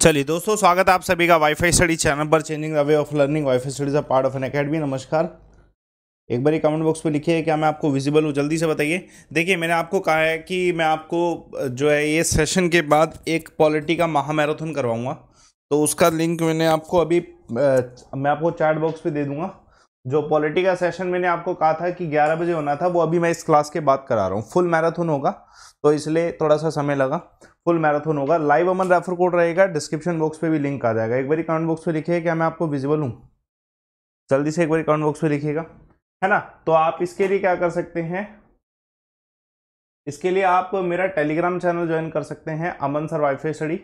चलिए दोस्तों स्वागत है आप सभी का वाईफाई स्टडी चैनल पर changing the way of learning WiFi studies a part of an academy नमस्कार एक बार कमेंट बॉक्स में लिखिए क्या मैं आपको विजिबल हूँ जल्दी से बताइए देखिए मैंने आपको कहा है कि मैं आपको जो है ये सेशन के बाद एक पॉलिटी का महामैराथन करवाऊँगा तो उसका लिंक मैंने आपको अभी मैं आपको चैट बॉक्स पर दे दूँगा जो पॉलिटी का सेशन मैंने आपको कहा था कि 11 बजे होना था वो अभी मैं इस क्लास के बाद करा रहा हूँ फुल मैराथन होगा तो इसलिए थोड़ा सा समय लगा फुल मैराथन होगा लाइव अमन रेफर कोड रहेगा डिस्क्रिप्शन बॉक्स पे भी लिंक आ जाएगा एक बार कमेंट बॉक्स पे लिखिए क्या मैं आपको विजिबल हूँ जल्दी से एक बार कमेंट बॉक्स पे लिखिएगा है ना तो आप इसके लिए क्या कर सकते हैं इसके लिए आप मेरा टेलीग्राम चैनल ज्वाइन कर सकते हैं Aman sir wifi study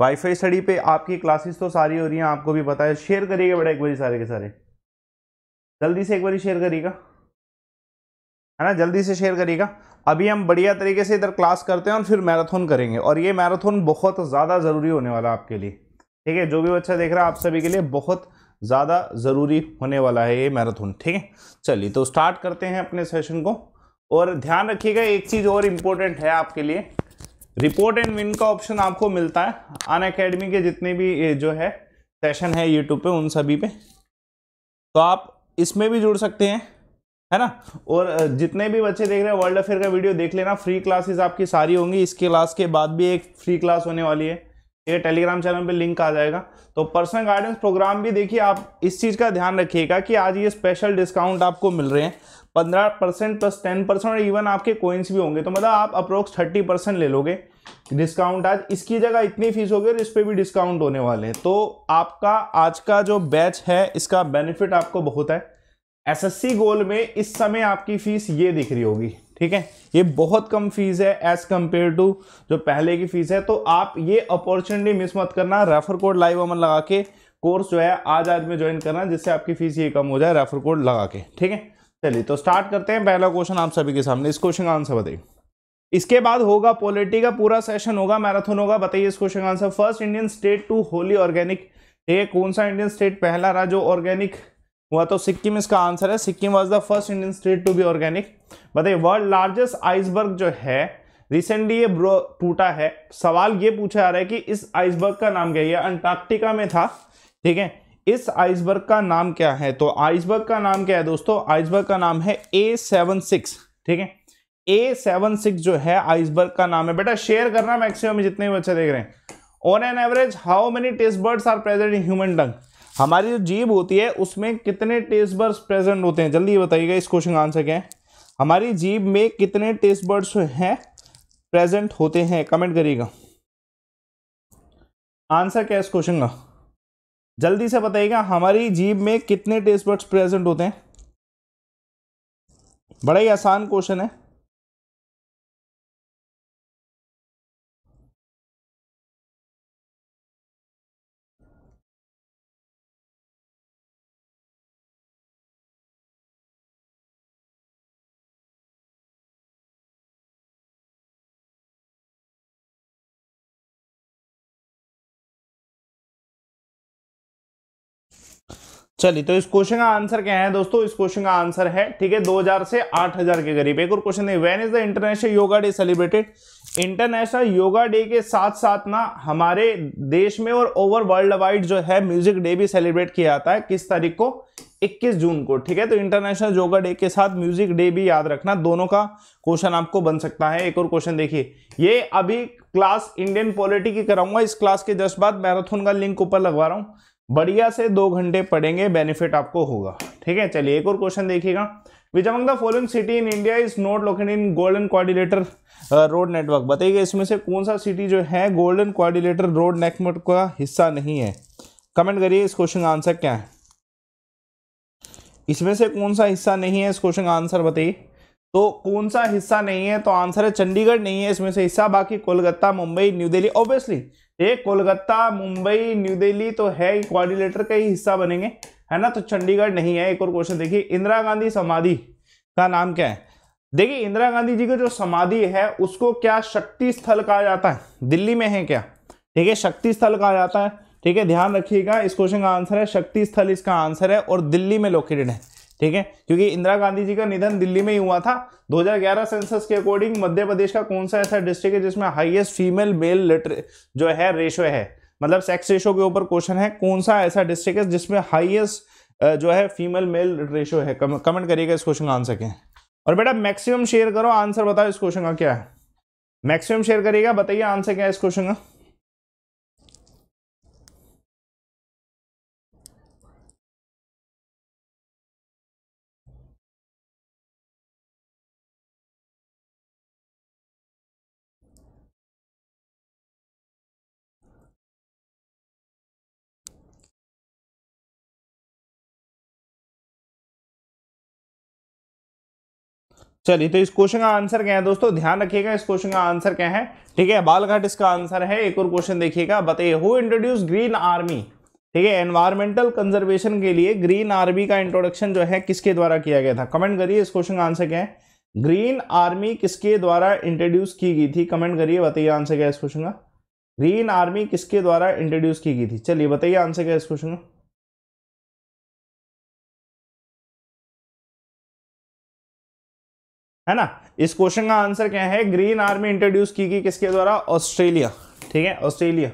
WiFi study पे आपकी क्लासेस तो सारी हो रही हैं आपको भी पता है शेयर करिएगा बड़े एक बार सारे के सारे जल्दी से एक बार शेयर करिएगा है ना जल्दी से शेयर करिएगा अभी हम बढ़िया तरीके से इधर क्लास करते हैं और फिर मैराथन करेंगे और ये मैराथन बहुत ज़्यादा ज़रूरी होने वाला है आपके लिए ठीक है जो भी बच्चा देख रहा है आप सभी के लिए बहुत ज़्यादा ज़रूरी होने वाला है ये मैराथन ठीक है चलिए तो स्टार्ट करते हैं अपने सेशन को और ध्यान रखिएगा एक चीज़ और इम्पोर्टेंट है आपके लिए रिपोर्ट एंड विन का ऑप्शन आपको मिलता है अन अकेडमी के जितने भी जो है सेशन है यूट्यूब पे उन सभी पे तो आप इसमें भी जुड़ सकते हैं है ना और जितने भी बच्चे देख रहे हैं वर्ल्ड अफेयर का वीडियो देख लेना फ्री क्लासेस आपकी सारी होंगी इस क्लास के बाद भी एक फ्री क्लास होने वाली है ये टेलीग्राम चैनल पे लिंक आ जाएगा तो पर्सनल गाइडेंस प्रोग्राम भी देखिए आप इस चीज़ का ध्यान रखिएगा कि आज ये स्पेशल डिस्काउंट आपको मिल रहे हैं पंद्रह परसेंट प्लस टेन परसेंट और इवन आपके कोइंस भी होंगे तो मतलब आप अप्रोक्स थर्टी परसेंट ले लोगे डिस्काउंट आज इसकी जगह इतनी फीस होगी और इस पर भी डिस्काउंट होने वाले हैं तो आपका आज का जो बैच है इसका बेनिफिट आपको बहुत है एसएससी गोल में इस समय आपकी फीस ये दिख रही होगी ठीक है ये बहुत कम फीस है एज कंपेयर टू जो पहले की फीस है तो आप ये अपॉर्चुनिटी मिस मत करना रेफर कोड लाइव अमन लगा के कोर्स जो है आज आज में ज्वाइन करना जिससे आपकी फीस ये कम हो जाए रेफर कोड लगा के ठीक है चलिए तो स्टार्ट करते हैं पहला क्वेश्चन आप सभी के सामने इस क्वेश्चन का आंसर बताइए इसके बाद होगा पॉलिटी का पूरा सेशन होगा मैराथन होगा बताइए इस क्वेश्चन का answer first Indian state to wholly organic है कौन सा इंडियन स्टेट पहला रहा जो ऑर्गेनिक हुआ तो सिक्किम इसका आंसर है Sikkim was the first Indian state to be organic बताइए वर्ल्ड लार्जेस्ट आइसबर्ग जो है रिसेंटली ये टूटा है सवाल ये पूछा जा रहा है कि इस आइसबर्ग का नाम क्या है अंटार्कटिका में था ठीक है इस आइसबर्ग का नाम क्या है तो आइसबर्ग का नाम क्या है दोस्तों आइसबर्ग का नाम है ए सेवन सिक्स ठीक है ए सेवन सिक्स जो है आइसबर्ग का नाम है बेटा शेयर करना मैक्सिमम जितने भी बच्चे देख रहे हैं on an average how many taste buds are present in human tongue हमारी जो जीव होती है उसमें कितने टेस्ट बर्ड्स प्रेजेंट होते हैं जल्दी बताइएगा इस क्वेश्चन का आंसर क्या है हमारी जीव में कितने टेस्ट बर्ड्स हैं प्रेजेंट होते हैं कमेंट करिएगा आंसर क्या है इस क्वेश्चन का जल्दी से बताइएगा हमारी जीव में कितने टेस्ट बर्ड्स प्रेजेंट होते हैं बड़ा ही आसान क्वेश्चन है चलिए तो इस क्वेश्चन का आंसर क्या है दोस्तों इस क्वेश्चन का आंसर है ठीक है 2000 से 8000 के करीब एक और क्वेश्चन है when is the international yoga day celebrated international yoga day के साथ साथ ना हमारे देश में और ओवर वर्ल्ड वाइड जो है म्यूजिक डे भी सेलिब्रेट किया जाता है किस तारीख को 21 जून को ठीक है तो इंटरनेशनल योगा डे के साथ म्यूजिक डे भी याद रखना दोनों का क्वेश्चन आपको बन सकता है एक और क्वेश्चन देखिए ये अभी क्लास इंडियन पॉलिटी की कराऊंगा इस क्लास के जस्ट बाद मैराथन का लिंक ऊपर लगवा रहा हूं बढ़िया से दो घंटे पढ़ेंगे बेनिफिट आपको होगा ठीक है चलिए एक और क्वेश्चन देखिएगा which among the following city in India is not located in golden coordinator road network बताइए इसमें से कौन सा सिटी जो है गोल्डन कोऑर्डिनेटर रोड नेटवर्क का हिस्सा नहीं है कमेंट करिए इस क्वेश्चन का आंसर क्या है इसमें से कौन सा हिस्सा नहीं है इस क्वेश्चन का आंसर बताइए तो कौन सा हिस्सा नहीं है तो आंसर है चंडीगढ़ नहीं है इसमें से हिस्सा बाकी कोलकाता मुंबई न्यू दिल्ली ऑब्वियसली एक कोलकाता मुंबई न्यू दिल्ली तो है ही कोऑर्डिनेटर का ही हिस्सा बनेंगे है ना तो चंडीगढ़ नहीं है एक और क्वेश्चन देखिए इंदिरा गांधी समाधि का नाम क्या है देखिए इंदिरा गांधी जी का जो समाधि है उसको क्या शक्ति स्थल कहा जाता है दिल्ली में है क्या ठीक है शक्ति स्थल कहा जाता है ठीक है ध्यान रखिएगा इस क्वेश्चन का आंसर है शक्ति स्थल इसका आंसर है और दिल्ली में लोकेटेड है ठीक है क्योंकि इंदिरा गांधी जी का निधन दिल्ली में ही हुआ था 2011 सेंसस के अकॉर्डिंग मध्य प्रदेश का कौन सा ऐसा डिस्ट्रिक्ट है जिसमें हाईएस्ट फीमेल मेल लिटरे जो है रेशो है मतलब सेक्स रेशो के ऊपर क्वेश्चन है कौन सा ऐसा डिस्ट्रिक्ट है जिसमें हाईएस्ट जो है फीमेल मेल रेशो है कमेंट करिएगा इस क्वेश्चन का आंसर क्या और बेटा मैक्सिमम शेयर करो आंसर बताओ इस क्वेश्चन का क्या है मैक्सिमम शेयर करिएगा बताइए आंसर क्या है इस क्वेश्चन का चलिए तो इस क्वेश्चन का आंसर क्या है दोस्तों ध्यान रखिएगा इस क्वेश्चन का आंसर क्या है ठीक है बालघाट इसका आंसर है एक और क्वेश्चन देखिएगा बताइए हु इंट्रोड्यूस ग्रीन आर्मी ठीक है एनवायरमेंटल कंजर्वेशन के लिए ग्रीन आर्मी का इंट्रोडक्शन जो है किसके द्वारा किया गया था कमेंट करिए इस क्वेश्चन का आंसर क्या है ग्रीन आर्मी किसके द्वारा इंट्रोड्यूस की गई थी कमेंट करिए बताइए आंसर क्या है इस क्वेश्चन का ग्रीन आर्मी किसके द्वारा इंट्रोड्यूस की गई थी चलिए बताइए आंसर क्या है इस क्वेश्चन का है ना इस क्वेश्चन का आंसर क्या है ग्रीन आर्मी इंट्रोड्यूस की गई किसके द्वारा ऑस्ट्रेलिया ठीक है ऑस्ट्रेलिया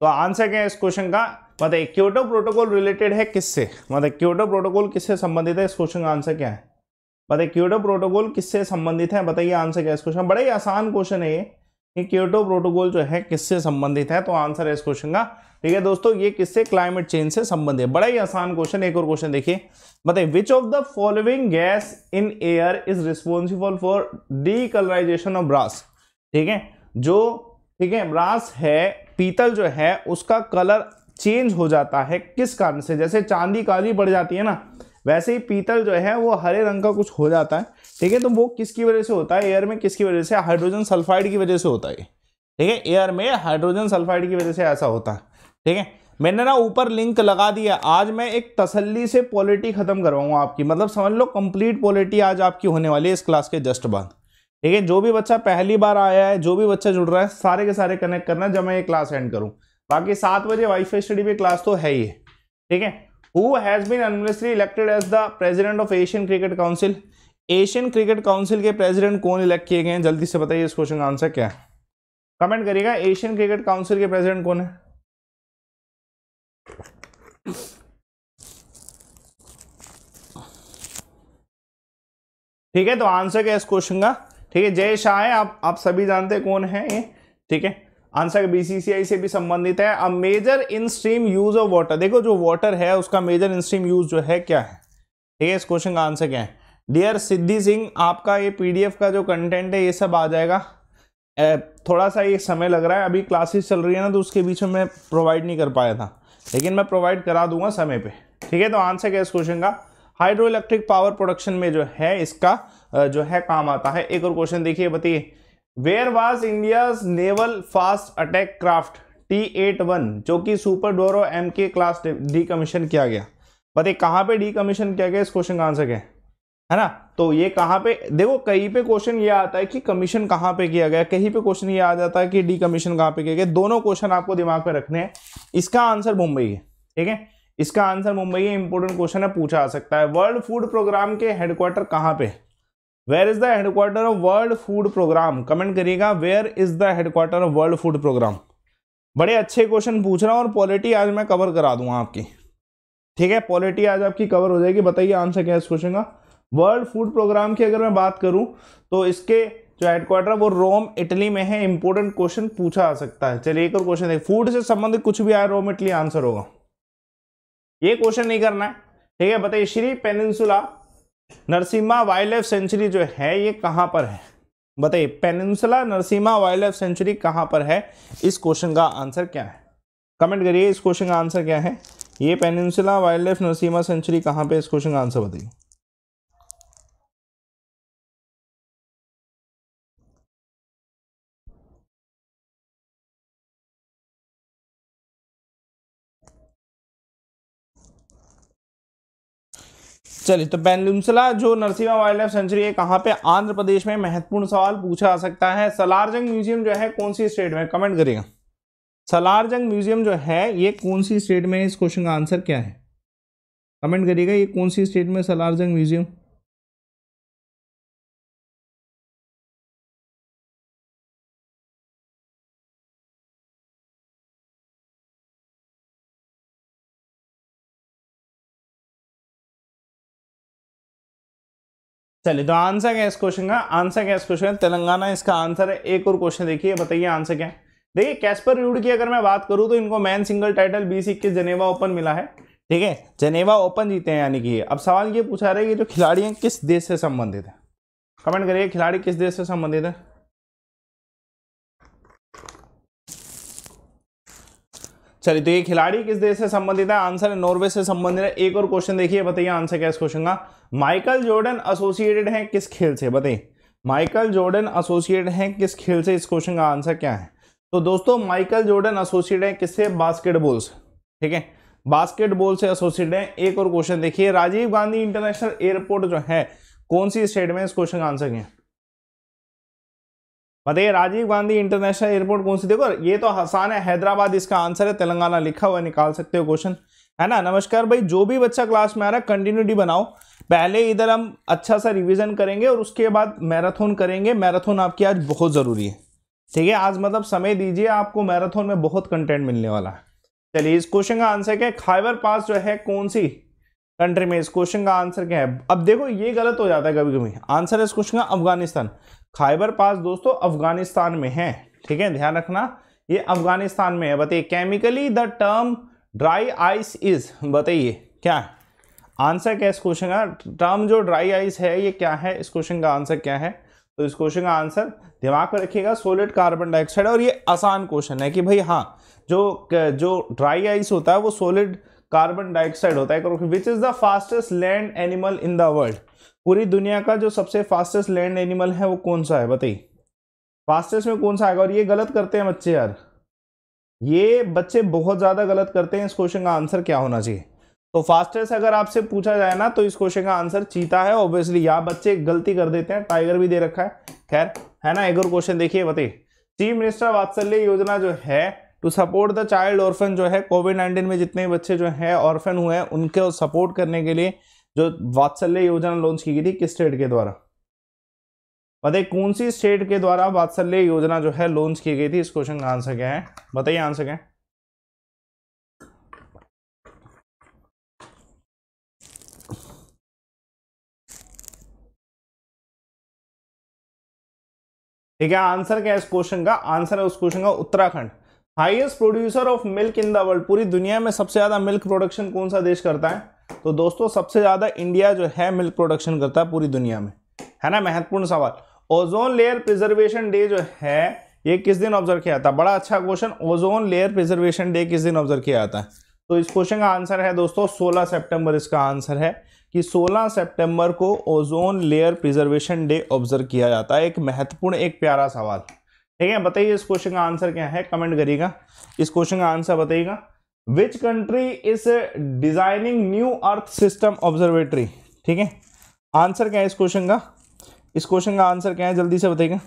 तो आंसर क्या है इस क्वेश्चन का मतलब क्योटो प्रोटोकॉल रिलेटेड है किससे मतलब क्योटो प्रोटोकॉल किससे संबंधित है इस क्वेश्चन का आंसर क्या है मतलब क्योटो प्रोटोकॉल किससे संबंधित है बताइए आंसर क्या है इस क्वेश्चन बड़े ही आसान क्वेश्चन है ये क्योटो प्रोटोकॉल जो है किससे संबंधित है तो आंसर है इस क्वेश्चन का ठीक है दोस्तों ये किससे क्लाइमेट चेंज से संबंधित है बड़ा ही आसान क्वेश्चन एक और क्वेश्चन देखिए बताइए which of the following gas in air is responsible for the colourisation of brass ठीक है जो ठीक है ब्रास है पीतल जो है उसका कलर चेंज हो जाता है किस कारण से जैसे चांदी काली पड़ जाती है ना वैसे ही पीतल जो है वो हरे रंग का कुछ हो जाता है ठीक है तो वो किसकी वजह से होता है एयर में किसकी वजह से हाइड्रोजन सल्फाइड की वजह से होता है ठीक है एयर में हाइड्रोजन सल्फाइड की वजह से ऐसा होता है ठीक है मैंने ना ऊपर लिंक लगा दिया आज मैं एक तसल्ली से पॉलिटी खत्म करवाऊंगा आपकी मतलब समझ लो कंप्लीट पॉलिटी आज आपकी होने वाली है इस क्लास के जस्ट बाद ठीक है जो भी बच्चा पहली बार आया है जो भी बच्चा जुड़ रहा है सारे के सारे कनेक्ट करना जब मैं ये क्लास एंड करूँ बाकी सात बजे फाई स्टडी पे क्लास तो है ही ठीक है who has been unanimously elected as the president of Asian Cricket Council Asian Cricket Council के प्रेसिडेंट कौन इलेक्ट किए गए हैं जल्दी से बताइए इस क्वेश्चन का आंसर क्या है कमेंट करिएगा एशियन क्रिकेट काउंसिल के प्रेसिडेंट कौन है ठीक है तो आंसर क्या है इस क्वेश्चन का ठीक है जय शाह है आप आप सभी जानते हैं कौन है ये ठीक है आंसर बीसीसीआई से भी संबंधित है अब major in stream use of water देखो जो वाटर है उसका मेजर इन स्ट्रीम यूज जो है क्या है ठीक है इस क्वेश्चन का आंसर क्या है डियर सिद्धि सिंह आपका ये पीडीएफ का जो कंटेंट है ये सब आ जाएगा थोड़ा सा ये समय लग रहा है अभी क्लासेस चल रही है ना तो उसके बीच में मैं प्रोवाइड नहीं कर पाया था लेकिन मैं प्रोवाइड करा दूंगा समय पे ठीक है तो आंसर क्या इस क्वेश्चन का हाइड्रो इलेक्ट्रिक पावर प्रोडक्शन में जो है इसका जो है काम आता है एक और क्वेश्चन देखिए बताइए where was India naval fast attack craft T eighty one जो कि super Dvora M K class decommission किया गया बताइए कहाँ पर डी कमीशन किया गया इस क्वेश्चन का आंसर क्या है है ना तो ये कहाँ पे देखो कहीं पे क्वेश्चन ये आता है कि कमीशन कहाँ पे किया गया कहीं पे क्वेश्चन ये आ जाता है कि डी कमीशन कहाँ पे किया गया दोनों क्वेश्चन आपको दिमाग पे रखने हैं इसका आंसर मुंबई है ठीक है इसका आंसर मुंबई है इंपॉर्टेंट क्वेश्चन है पूछा आ सकता है वर्ल्ड फूड प्रोग्राम के हेडक्वार्टर कहाँ पे where is the headquarter of World Food Programme comment करिएगा where is the headquarter of World Food Programme बड़े अच्छे क्वेश्चन पूछ रहा हूँ और पॉलिटी आज मैं कवर करा दूंगा आपकी ठीक है पॉलिटी आज आपकी कवर हो जाएगी बताइए आंसर क्या है इस क्वेश्चन का वर्ल्ड फूड प्रोग्राम की अगर मैं बात करूं तो इसके जो हेडक्वार्टर वो रोम इटली में है इंपॉर्टेंट क्वेश्चन पूछा आ सकता है चलिए एक और क्वेश्चन देखिए फूड से संबंधित कुछ भी आया रोम इटली आंसर होगा ये क्वेश्चन नहीं करना है ठीक है बताइए Sri peninsula Narasimha wildlife sanctuary जो है ये कहाँ पर है बताइए peninsula Narasimha wildlife sanctuary कहाँ पर है इस क्वेश्चन का आंसर क्या है कमेंट करिए इस क्वेश्चन का आंसर क्या है ये peninsula wildlife Narasimha sanctuary कहाँ पर इस क्वेश्चन का आंसर बताइए चलिए तो बैनलुमसला जो नरसिम्हा वाइल्ड लाइफ सेंचुरी है कहाँ पे आंध्र प्रदेश में महत्वपूर्ण सवाल पूछा जा सकता है सलारजंग म्यूजियम जो है कौन सी स्टेट में कमेंट करिएगा सलारजंग म्यूजियम जो है ये कौन सी स्टेट में इस क्वेश्चन का आंसर क्या है कमेंट करिएगा ये कौन सी स्टेट में सलारजंग म्यूजियम चलिए तो आंसर क्या इस क्वेश्चन का आंसर क्या इस क्वेश्चन का तेलंगाना इसका आंसर है एक और क्वेश्चन देखिए बताइए आंसर क्या है देखिए कैस्पर रूड की अगर मैं बात करूँ तो इनको मैन सिंगल टाइटल बीस इक्कीस जनेवा ओपन मिला है ठीक है जनेवा ओपन जीते हैं यानी कि अब सवाल ये पूछा रहा है कि जो खिलाड़ी हैं किस देश से संबंधित है कमेंट करिए खिलाड़ी किस देश से संबंधित है चलिए तो ये खिलाड़ी किस देश से संबंधित है आंसर है नॉर्वे से संबंधित है एक और क्वेश्चन देखिए बताइए आंसर क्या इस क्वेश्चन का माइकल जॉर्डन एसोसिएटेड है किस खेल से बताइए माइकल जॉर्डन एसोसिएट है किस खेल से इस क्वेश्चन का आंसर क्या है तो दोस्तों माइकल जॉर्डन एसोसिएट है किससे बास्केटबॉल से ठीक है बास्केटबॉल से एसोसिएट है एक और क्वेश्चन देखिए राजीव गांधी इंटरनेशनल एयरपोर्ट जो है कौन सी स्टेट में इस क्वेश्चन का आंसर क्या है बताइए राजीव गांधी इंटरनेशनल एयरपोर्ट कौन सी देखो ये तो आसान है हैदराबाद इसका आंसर है तेलंगाना लिखा हुआ निकाल सकते हो क्वेश्चन है ना नमस्कार भाई जो भी बच्चा क्लास में आ रहा है कंटिन्यूटी बनाओ पहले इधर हम अच्छा सा रिविजन करेंगे और उसके बाद मैराथन करेंगे मैराथन आपकी आज बहुत ज़रूरी है ठीक है आज मतलब समय दीजिए आपको मैराथन में बहुत कंटेंट मिलने वाला है चलिए इस क्वेश्चन का आंसर क्या है खाइबर पास जो है कौन सी कंट्री में इस क्वेश्चन का आंसर क्या है अब देखो ये गलत हो जाता है कभी कभी आंसर है इस क्वेश्चन का अफगानिस्तान खाइबर पास दोस्तों अफगानिस्तान में है ठीक है ध्यान रखना ये अफगानिस्तान में है बताइए chemically the term dry ice is बताइए क्या है आंसर क्या है इस क्वेश्चन का टर्म जो ड्राई आइस है ये क्या है इस क्वेश्चन का आंसर क्या है तो इस क्वेश्चन का आंसर दिमाग में रखिएगा सोलिड कार्बन डाइऑक्साइड और ये आसान क्वेश्चन है कि भाई हाँ जो जो ड्राई आइस होता है वो सोलिड कार्बन डाइऑक्साइड होता है which is the fastest land animal in the world पूरी दुनिया का जो सबसे फास्टेस्ट लैंड एनिमल है वो कौन सा है बताइए फास्टेस्ट में कौन सा आएगा और ये गलत करते हैं बच्चे यार ये बच्चे बहुत ज़्यादा गलत करते हैं इस क्वेश्चन का आंसर क्या होना चाहिए तो फास्टेस्ट अगर आपसे पूछा जाए ना तो इस क्वेश्चन का आंसर चीता है ऑब्वियसली यहाँ बच्चे गलती कर देते हैं टाइगर भी दे रखा है खैर है ना एक और क्वेश्चन देखिए बताइए चीफ मिनिस्टर वात्सल्य योजना जो है to support the child orphan जो है कोविड नाइन्टीन में जितने बच्चे जो हैं ऑर्फन हुए हैं उनके सपोर्ट करने के लिए जो वात्सल्य योजना लॉन्च की गई थी किस स्टेट के द्वारा बताइए कौन सी स्टेट के द्वारा वात्सल्य योजना जो है लॉन्च की गई थी इस क्वेश्चन का आंसर क्या है बताइए आंसर क्या ठीक है आंसर क्या है इस क्वेश्चन का आंसर है उस क्वेश्चन का Uttarakhand highest producer of milk in the world पूरी दुनिया में सबसे ज्यादा मिल्क प्रोडक्शन कौन सा देश करता है तो दोस्तों सबसे ज़्यादा इंडिया जो है मिल्क प्रोडक्शन करता है पूरी दुनिया में है ना महत्वपूर्ण सवाल ओजोन लेयर प्रिजर्वेशन डे जो है ये किस दिन ऑब्जर्व किया है बड़ा अच्छा question ozone layer preservation day किस दिन ऑब्जर्व किया जाता है तो इस क्वेश्चन का आंसर है दोस्तों 16 सितंबर इसका आंसर है कि 16 सितंबर को ozone layer preservation day observe किया जाता है एक महत्वपूर्ण एक प्यारा सवाल ठीक है बताइए इस क्वेश्चन का आंसर क्या है कमेंट करिएगा इस क्वेश्चन का आंसर बताइएगा which country is designing new earth system observatory ठीक है आंसर क्या है इस क्वेश्चन का इस क्वेश्चन का आंसर क्या है जल्दी से बताइएगा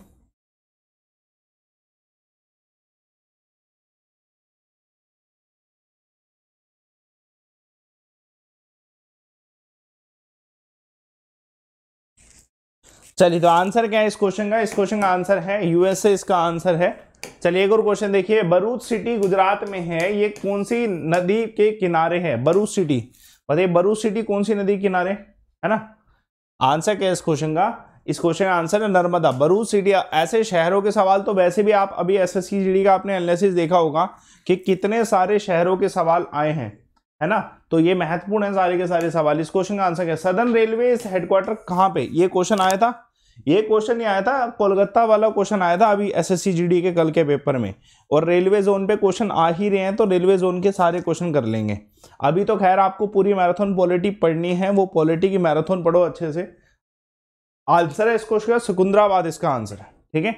चलिए तो आंसर क्या है इस क्वेश्चन का इस क्वेश्चन का आंसर है यूएसए इसका आंसर है चलिए एक और क्वेश्चन देखिए बरूद सिटी गुजरात में है ये कौन सी नदी के किनारे है बरूद सिटी बताइए बरूद सिटी कौन सी नदी किनारे है ना आंसर क्या है इस क्वेश्चन का इस क्वेश्चन का आंसर है नर्मदा बरूद सिटी ऐसे शहरों के सवाल तो वैसे भी आप अभी एस एस का आपने एनालिसिस देखा होगा कि कितने सारे शहरों के सवाल आए हैं है ना तो ये महत्वपूर्ण है सारे के सारे सवाल इस क्वेश्चन का आंसर क्या सदर्न रेलवे हेडक्वार्टर कहाँ पे ये क्वेश्चन आया था ये क्वेश्चन ही आया था कोलकाता वाला क्वेश्चन आया था अभी एसएससी जीडी के कल के पेपर में और रेलवे जोन पे क्वेश्चन आ ही रहे हैं तो रेलवे जोन के सारे क्वेश्चन कर लेंगे अभी तो खैर आपको पूरी मैराथन पॉलिटी पढ़नी है वो पॉलिटी की मैराथन पढ़ो अच्छे से आंसर है इस क्वेश्चन का सिकुंदराबाद इसका आंसर है ठीक है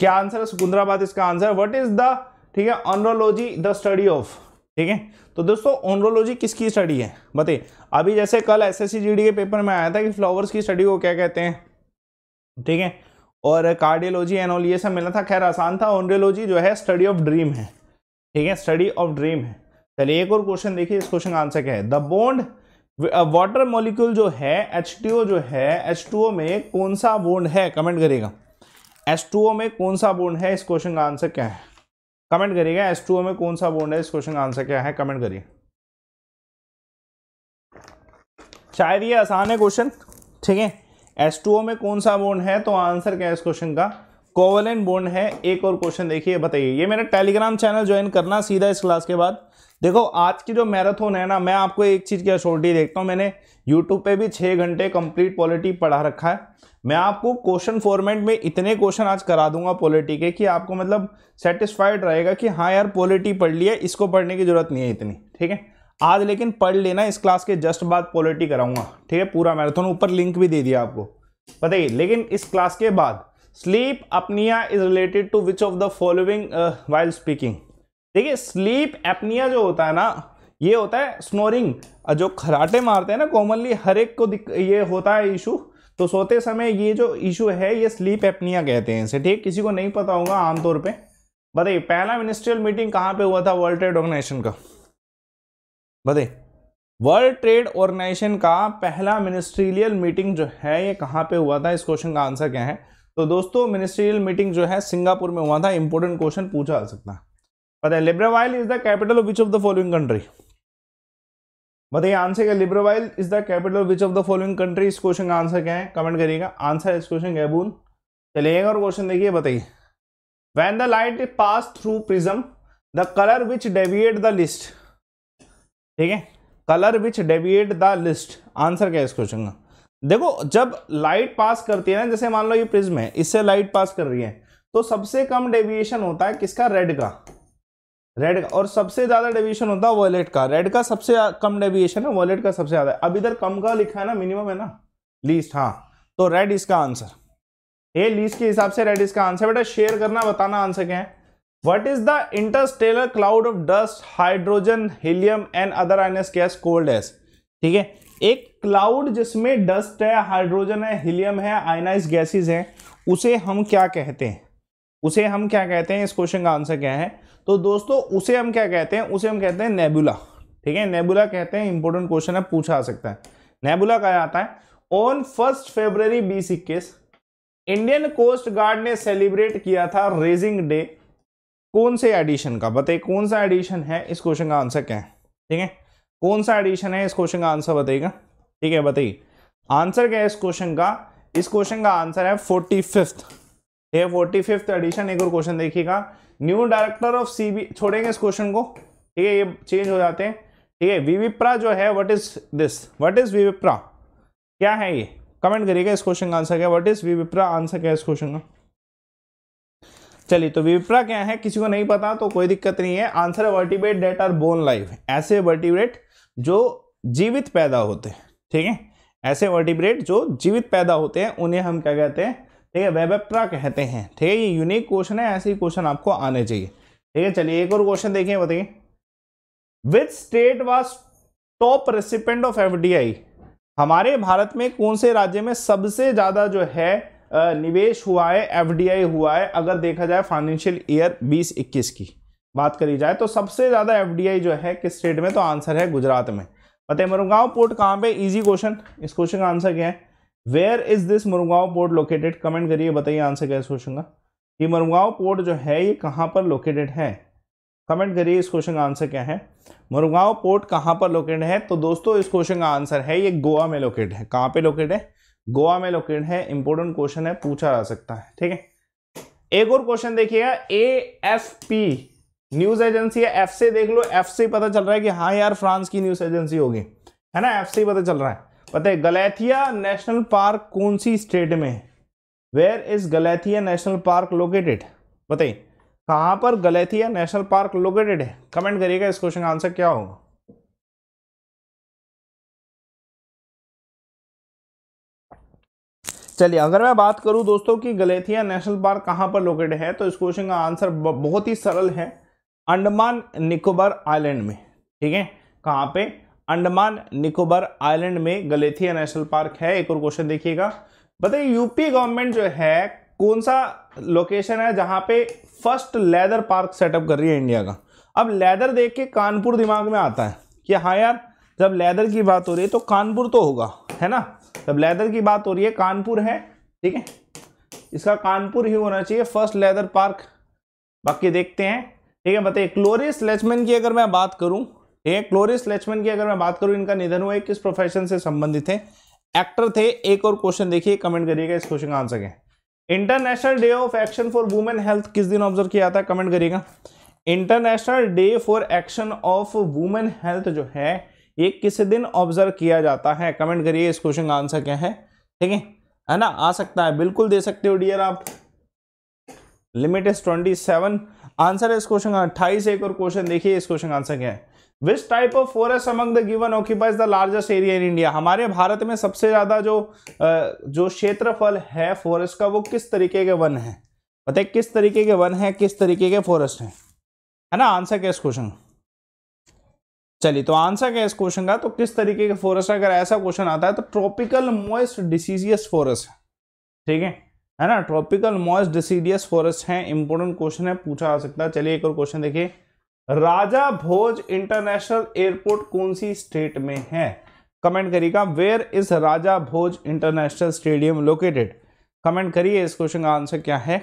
क्या आंसर है सिकुंदराबाद इसका आंसर वट इज द ठीक है ऑनरोलॉजी द स्टडी ऑफ ठीक है तो दोस्तों ऑनरोलॉजी किसकी स्टडी है बताइए अभी जैसे कल एस एस के पेपर में आया था कि फ्लावर्स की स्टडी को क्या कहते हैं ठीक है और कार्डियोलॉजी एंड ये सब मिला था खैर आसान था ऑनरियोलॉजी जो है स्टडी ऑफ ड्रीम है ठीक है स्टडी ऑफ ड्रीम है चलिए एक और क्वेश्चन देखिए इस क्वेश्चन का आंसर क्या है द बोंड वाटर मॉलिक्यूल जो है एच जो है एच में कौन सा बोंड है कमेंट करेगा एच में कौन सा बोंड है इस क्वेश्चन का आंसर क्या है कमेंट करिएगा एस टू में कौन सा बोंड है इस क्वेश्चन का आंसर क्या है कमेंट करिए शायद ये आसान है क्वेश्चन ठीक है ओ में कौन सा बोन है तो आंसर क्या है इस क्वेश्चन का कोवलेंट बोन है एक और क्वेश्चन देखिए बताइए ये मेरा टेलीग्राम चैनल ज्वाइन करना सीधा इस क्लास के बाद देखो आज की जो मैराथन है ना मैं आपको एक चीज़ की अशोरिटी देखता हूँ मैंने यूट्यूब पे भी छः घंटे कंप्लीट पॉलिटी पढ़ा रखा है मैं आपको क्वेश्चन फॉर्मेट में इतने क्वेश्चन आज करा दूंगा पॉलिटी के कि आपको मतलब सेटिस्फाइड रहेगा कि हाँ यार पॉलिटी पढ़ लिया इसको पढ़ने की जरूरत नहीं है इतनी ठीक है आज लेकिन पढ़ लेना इस क्लास के जस्ट बाद पॉलिटी कराऊंगा ठीक है पूरा मैराथन ऊपर लिंक भी दे दिया आपको बताइए लेकिन इस क्लास के बाद sleep apnoea is related to which of the following while speaking देखिए स्लीप एपनिया जो होता है ना ये होता है स्नोरिंग जो खराटे मारते हैं ना कॉमनली हर एक को ये होता है इशू तो सोते समय ये जो इशू है ये स्लीप एपनिया कहते हैं इसे ठीक किसी को नहीं पता होगा आमतौर पे बताइए पहला मिनिस्ट्रियल मीटिंग कहाँ पे हुआ था वर्ल्ड ट्रेड ऑर्गेनाइजेशन का बताइए वर्ल्ड ट्रेड ऑर्गेनाइजेशन का पहला मिनिस्ट्रियल मीटिंग जो है ये कहाँ पे हुआ था इस क्वेश्चन का आंसर क्या है तो दोस्तों मिनिस्ट्रियल मीटिंग जो है सिंगापुर में हुआ था इंपॉर्टेंट क्वेश्चन पूछा जा सकता है Libreville is the capital of which of the following country बताइए आंसर क्या Libreville is the capital of which of the following country इस क्वेश्चन का आंसर क्या है कमेंट करिएगा आंसर इस क्वेश्चन गैबून चलिए एक और क्वेश्चन देखिए बताइए when the light pass through prism the colour which deviate the least ठीक है colour which deviate the least answer क्या है इस क्वेश्चन का देखो जब लाइट पास करती है ना जैसे मान लो ये प्रिज्म है इससे लाइट पास कर रही है तो सबसे कम डेविएशन होता है किसका रेड का रेड का और सबसे ज़्यादा डेविएशन होता है वॉलेट का रेड का सबसे कम डेविएशन है वॉलेट का सबसे ज़्यादा अब इधर कम का लिखा है ना मिनिमम है ना लीस्ट हाँ तो रेड इसका आंसर ये लीस्ट के हिसाब से रेड इसका आंसर बेटा शेयर करना बताना आंसर क्या है What is the interstellar cloud of dust, hydrogen, helium and other ionized gas called as? ठीक है एक क्लाउड जिसमें डस्ट है हाइड्रोजन है हीलियम है आयनाइज गैसेस हैं उसे हम क्या कहते हैं उसे हम क्या कहते हैं इस क्वेश्चन का आंसर क्या है तो दोस्तों उसे हम क्या कहते हैं उसे हम कहते हैं नेबुला ठीक है नेबुला कहते हैं इंपॉर्टेंट क्वेश्चन है पूछा आ सकता है नेबुला कहा जाता है ऑन फर्स्ट फेब्रवरी बीस इक्कीस इंडियन कोस्ट गार्ड ने सेलिब्रेट किया था रेजिंग डे कौन से एडिशन का बताइए कौन सा एडिशन है इस क्वेश्चन का आंसर क्या है ठीक है कौन सा एडिशन है इस क्वेश्चन का आंसर बताइएगा ठीक है बताइए आंसर क्या है इस क्वेश्चन का इस क्वेश्चन का आंसर है फोर्टी फिफ्थ है फोर्टी फिफ्थ एडिशन एक और क्वेश्चन देखिएगा न्यू डायरेक्टर ऑफ बी छोड़ेंगे इस क्वेश्चन को ठीक है ये चेंज हो जाते हैं ठीक है विविप्रा जो है what is this what is viviparous क्या है ये कमेंट करिएगा इस क्वेश्चन का आंसर क्या वट इज विविप्रा आंसर क्या है इस क्वेश्चन का चलिए तो विप्रा क्या है किसी को नहीं पता तो कोई दिक्कत नहीं है आंसर है vertebrate that are born life ऐसे वर्टिब्रेट जो जीवित पैदा होते हैं ठीक है ऐसे वर्टिब्रेट जो जीवित पैदा होते हैं उन्हें हम क्या कहते हैं ठीक है वेबेप्रा कहते हैं ठीक है ये यूनिक क्वेश्चन है ऐसे ही क्वेश्चन आपको आने चाहिए ठीक है चलिए एक और क्वेश्चन देखिए बताइए which state was top recipient of F हमारे भारत में कौन से राज्य में सबसे ज़्यादा जो है निवेश हुआ है एफडीआई हुआ है अगर देखा जाए फाइनेंशियल ईयर 2021 की बात करी जाए तो सबसे ज़्यादा एफ जो है किस स्टेट में तो आंसर है गुजरात में पते मुरुगांव पोर्ट कहाँ पे इजी क्वेश्चन इस क्वेश्चन का आंसर क्या है where is this Mormugao port located comment करिए बताइए आंसर क्या है इस क्वेश्चन का कि मुरुगांव पोर्ट जो है ये कहाँ पर लोकेटेड है कमेंट करिए इस क्वेश्चन का आंसर क्या है मुरुगांव पोर्ट कहाँ पर लोकेटेड है तो दोस्तों इस क्वेश्चन का आंसर है ये गोवा में लोकेट है कहाँ पर लोकेट है गोवा में लोकेट है इंपोर्टेंट क्वेश्चन है पूछा जा सकता है ठीक है एक और क्वेश्चन देखिएगा A F P news agency है एफ से देख लो एफ से पता चल रहा है कि हाँ यार फ्रांस की न्यूज एजेंसी होगी है ना एफ से पता चल रहा है पता है गलेथिया नेशनल पार्क कौन सी स्टेट में है where is Galathea National Park located बताइए कहाँ पर गलेथिया नेशनल पार्क लोकेटेड है कमेंट करिएगा इस क्वेश्चन का आंसर क्या होगा चलिए अगर मैं बात करूं दोस्तों कि गलेथिया नेशनल पार्क कहां पर लोकेटेड है तो इस क्वेश्चन का आंसर बहुत ही सरल है अंडमान निकोबार आइलैंड में ठीक है कहाँ पे अंडमान निकोबार आइलैंड में गलेथिया नेशनल पार्क है एक और क्वेश्चन देखिएगा बताइए यूपी गवर्नमेंट जो है कौन सा लोकेशन है जहां पे फर्स्ट लेदर पार्क सेटअप कर रही है इंडिया का अब लेदर देख के कानपुर दिमाग में आता है कि हाँ यार जब लेदर की बात हो रही है तो कानपुर तो होगा है ना तब लेदर की बात हो रही है कानपुर है ठीक है इसका कानपुर ही होना चाहिए फर्स्ट लेदर पार्क बाकी देखते हैं ठीक है बताइए क्लोरिस लेचमैन की अगर मैं बात करूं ठीक है क्लोरिस लेचमैन की अगर मैं बात करूं इनका निधन हुआ किस प्रोफेशन से संबंधित है एक्टर थे एक और क्वेश्चन देखिए कमेंट करिएगा इस क्वेश्चन का आंसर क्या international day of action for women health किस दिन ऑब्जर्व किया जाता है कमेंट करिएगा international day for action of women health जो है ये किस दिन ऑब्जर्व किया जाता है कमेंट करिए इस क्वेश्चन का आंसर क्या है ठीक है है ना आ सकता है बिल्कुल दे सकते हो डियर आप limit is twenty seven answer है इस क्वेश्चन का अट्ठाईस एक और क्वेश्चन देखिए इस क्वेश्चन का आंसर क्या है which type of forest among the given occupies the largest area in India हमारे भारत में सबसे ज्यादा जो जो क्षेत्रफल है फॉरेस्ट का वो किस तरीके के वन है है किस तरीके के वन है किस तरीके के फॉरेस्ट है है ना आंसर क्या इस क्वेश्चन चलिए तो आंसर क्या है इस क्वेश्चन का तो किस तरीके के फोरेस्ट अगर ऐसा क्वेश्चन आता है तो ट्रॉपिकल मोस्ट डिसीजियस फॉरेस्ट ठीक है है ना ट्रॉपिकल मॉइस्ट डिसीडियस फॉरेस्ट है इंपॉर्टेंट क्वेश्चन है पूछा आ सकता है चलिए एक और क्वेश्चन देखिए राजा भोज इंटरनेशनल एयरपोर्ट कौन सी स्टेट में है कमेंट करिएगा where is Raja Bhoj international stadium located comment करिए इस क्वेश्चन का आंसर क्या है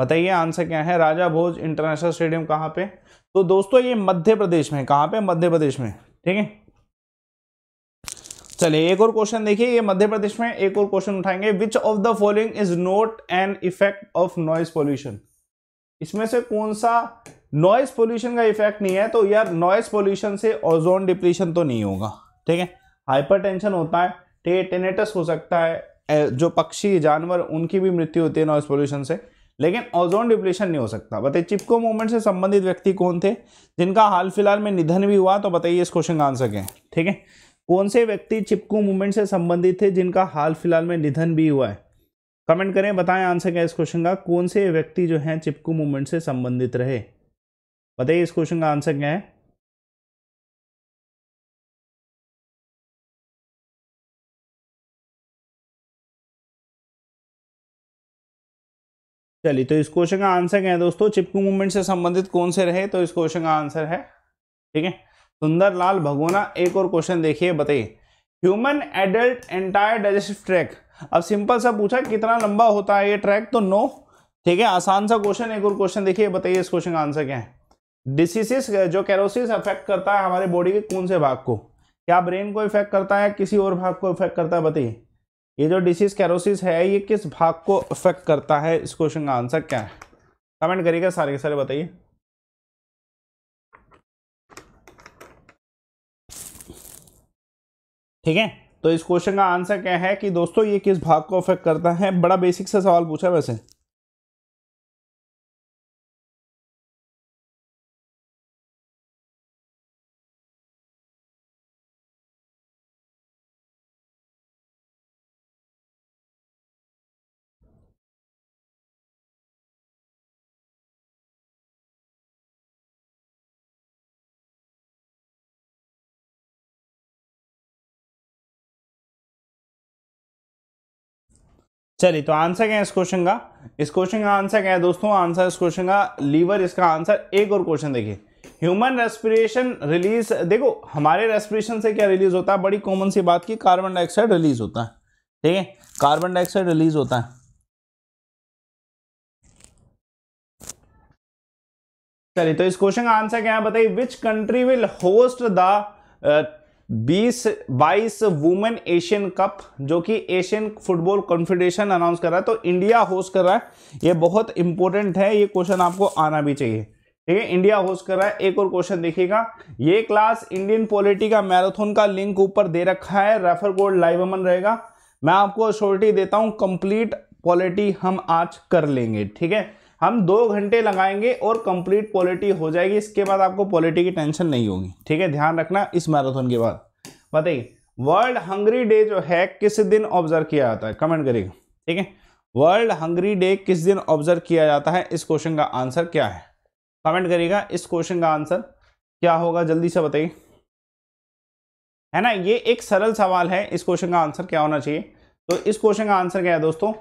बताइए आंसर क्या है राजा भोज इंटरनेशनल स्टेडियम कहाँ पे तो दोस्तों ये मध्य प्रदेश में कहाँ पे मध्य प्रदेश में ठीक है चलिए एक और क्वेश्चन देखिए ये मध्य प्रदेश में एक और क्वेश्चन उठाएंगे which of the following is not an effect of noise pollution इसमें से कौन सा नॉइज पॉल्यूशन का इफेक्ट नहीं है तो यार नॉइज पॉल्यूशन से ओजोन डिप्लीशन तो नहीं होगा ठीक है टेंशन होता है टेटेनेटस हो सकता है जो पक्षी जानवर उनकी भी मृत्यु होती है नॉइज पॉल्यूशन से लेकिन ओजोन डिप्लेशन नहीं हो सकता बताइए चिपको मूवमेंट से संबंधित व्यक्ति कौन थे जिनका हाल फिलहाल में निधन भी हुआ तो बताइए इस क्वेश्चन का आंसर क्या ठीक है कौन से व्यक्ति चिपको मूवमेंट से संबंधित थे जिनका हाल फिलहाल में निधन भी हुआ है कमेंट करें बताएं आंसर क्या इस क्वेश्चन का कौन से व्यक्ति जो है चिपकू मूवमेंट से संबंधित रहे बताइए इस क्वेश्चन का आंसर क्या है चलिए तो इस क्वेश्चन का आंसर क्या है दोस्तों चिपकू मूवमेंट से संबंधित कौन से रहे तो इस क्वेश्चन का आंसर है ठीक है सुंदर लाल भगोना एक और क्वेश्चन देखिए बताइए human adult entire digestive tract अब सिंपल सा पूछा कितना लंबा होता है ये ट्रैक तो नो ठीक है आसान सा क्वेश्चन एक और क्वेश्चन देखिए बताइए इस क्वेश्चन का आंसर क्या है डिसीसिस जो कैरोसिस अफेक्ट करता है हमारे बॉडी के कौन से भाग को क्या ब्रेन को इफेक्ट करता है किसी और भाग को इफेक्ट करता है बताइए ये जो डिसीज कैरोसिस है ये किस भाग को अफेक्ट करता है इस क्वेश्चन का आंसर क्या है कमेंट करिएगा सारे के सारे बताइए ठीक है तो इस क्वेश्चन का आंसर क्या है कि दोस्तों ये किस भाग को अफेक्ट करता है बड़ा बेसिक सा सवाल पूछा वैसे चलिए तो आंसर क्या है इस क्वेश्चन का इस क्वेश्चन का आंसर क्या है दोस्तों आंसर इस क्वेश्चन का लीवर इसका आंसर एक और क्वेश्चन देखिए ह्यूमन रेस्पिरेशन रिलीज देखो हमारे रेस्पिरेशन से क्या रिलीज होता है बड़ी कॉमन सी बात की कार्बन डाइऑक्साइड रिलीज होता है ठीक है कार्बन डाइऑक्साइड रिलीज होता है चलिए तो इस क्वेश्चन का आंसर क्या है बताइए which country will host the बीस बाईस वुमेन एशियन कप जो कि एशियन फुटबॉल कॉन्फेडरेशन अनाउंस कर रहा है तो इंडिया होस्ट कर रहा है ये बहुत इंपॉर्टेंट है ये क्वेश्चन आपको आना भी चाहिए ठीक है इंडिया होस्ट कर रहा है एक और क्वेश्चन देखिएगा ये क्लास इंडियन पॉलिटी का मैराथन का लिंक ऊपर दे रखा है रेफर कोड लाइव अमन रहेगा मैं आपको श्योरिटी देता हूं कंप्लीट पॉलिटी हम आज कर लेंगे ठीक है हम दो घंटे लगाएंगे और कंप्लीट पॉलिटी हो जाएगी इसके बाद आपको पॉलिटी की टेंशन नहीं होगी ठीक है ध्यान रखना इस मैराथन के बाद बताइए वर्ल्ड हंगरी डे जो है किस दिन ऑब्जर्व किया जाता है कमेंट करिएगा ठीक है वर्ल्ड हंगरी डे किस दिन ऑब्जर्व किया जाता है इस क्वेश्चन का आंसर क्या है कमेंट करिएगा इस क्वेश्चन का आंसर क्या होगा जल्दी से बताइए है ना ये एक सरल सवाल है इस क्वेश्चन का आंसर क्या होना चाहिए तो इस क्वेश्चन का आंसर क्या है दोस्तों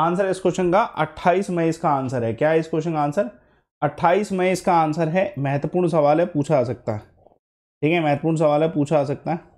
आंसर इस क्वेश्चन का 28 मई इसका आंसर है क्या इस क्वेश्चन का आंसर 28 मई इसका आंसर है महत्वपूर्ण सवाल है पूछा जा सकता है ठीक है महत्वपूर्ण सवाल है पूछा जा सकता है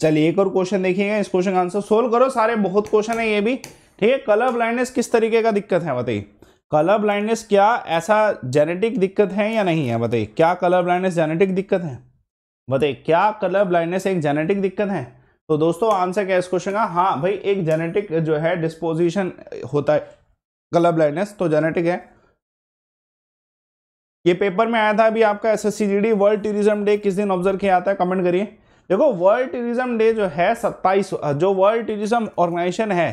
चलिए एक और क्वेश्चन देखिएगा इस क्वेश्चन का आंसर सोल्व करो सारे बहुत क्वेश्चन है ये भी ठीक है कलर ब्लाइंडनेस किस तरीके का दिक्कत है बताइए कलर ब्लाइंडनेस क्या ऐसा जेनेटिक दिक्कत है या नहीं है बताइए क्या कलर ब्लाइंडनेस जेनेटिक दिक्कत है बताइए क्या कलर ब्लाइंडनेस एक जेनेटिक दिक्कत है तो दोस्तों आंसर क्या इस क्वेश्चन का हाँ भाई एक जेनेटिक जो है डिस्पोजिशन होता है कलर ब्लाइंडनेस तो जेनेटिक है ये पेपर में आया था अभी आपका S S world tourism day किस दिन ऑब्जर्व किया जाता है कमेंट करिए देखो वर्ल्ड टूरिज्म डे जो है सत्ताईस जो वर्ल्ड टूरिज्म ऑर्गेनाइजेशन है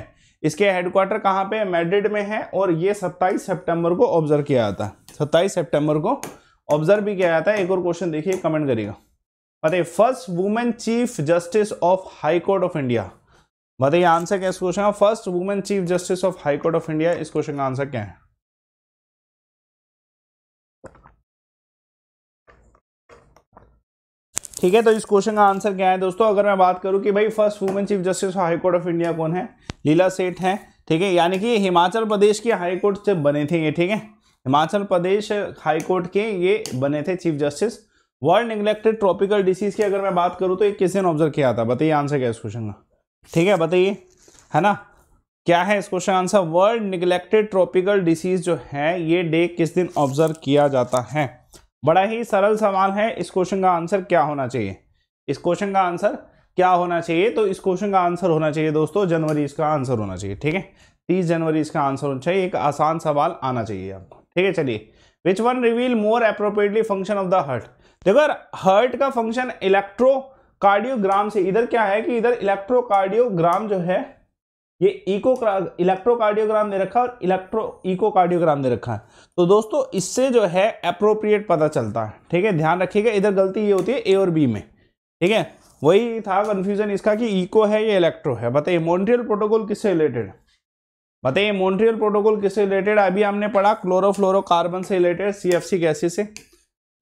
इसके हेडक्वार्टर कहाँ पे मैड्रिड में है और ये 27 सितंबर को ऑब्जर्व किया जाता है 27 सितंबर को ऑब्जर्व भी किया जाता है एक और क्वेश्चन देखिए कमेंट करिएगा बताइए first women chief justice of high court of India बताइए आंसर क्या इस क्वेश्चन का first women chief justice of high court of India इस क्वेश्चन का आंसर क्या है ठीक है तो इस क्वेश्चन का आंसर क्या है दोस्तों अगर मैं बात करूं कि भाई first women chief justice high court of India कौन है लीला सेठ है ठीक है यानी कि हिमाचल प्रदेश के हाईकोर्ट जब से बने थे ये ठीक है हिमाचल प्रदेश हाईकोर्ट के ये बने थे chief justice world neglected tropical disease की अगर मैं बात करूँ तो ये किसने ऑब्जर्व किया था बताइए आंसर क्या इस क्वेश्चन का ठीक है बताइए है ना क्या है इस question answer world neglected tropical disease जो है ये डे किस दिन ऑब्जर्व किया जाता है बड़ा ही सरल सवाल है इस क्वेश्चन का आंसर क्या होना चाहिए इस क्वेश्चन का आंसर क्या होना चाहिए तो इस क्वेश्चन का आंसर होना चाहिए दोस्तों जनवरी इसका आंसर होना चाहिए ठीक है तीस जनवरी इसका आंसर होना चाहिए एक आसान सवाल आना चाहिए आपको ठीक है चलिए which one reveal more appropriately function of the heart देखो यार हर्ट का फंक्शन इलेक्ट्रोकार्डियोग्राम से इधर क्या है कि इधर इलेक्ट्रोकार्डियोग्राम जो है ये इको इलेक्ट्रोकार्डियोग्राम दे रखा है और इलेक्ट्रो इकोकार्डियोग्राम दे रखा है तो दोस्तों इससे जो है अप्रोप्रिएट पता चलता है ठीक है ध्यान रखिएगा इधर गलती ये होती है ए और बी में ठीक है वही था कन्फ्यूजन इसका कि इको है या इलेक्ट्रो है बताइए मोन्ट्रियल प्रोटोकॉल किससे रिलेटेड बताइए मोन्ट्रियल प्रोटोकॉल किससे रिलेटेड अभी हमने पढ़ा क्लोरोफ्लोरोकार्बन से related C F C gases से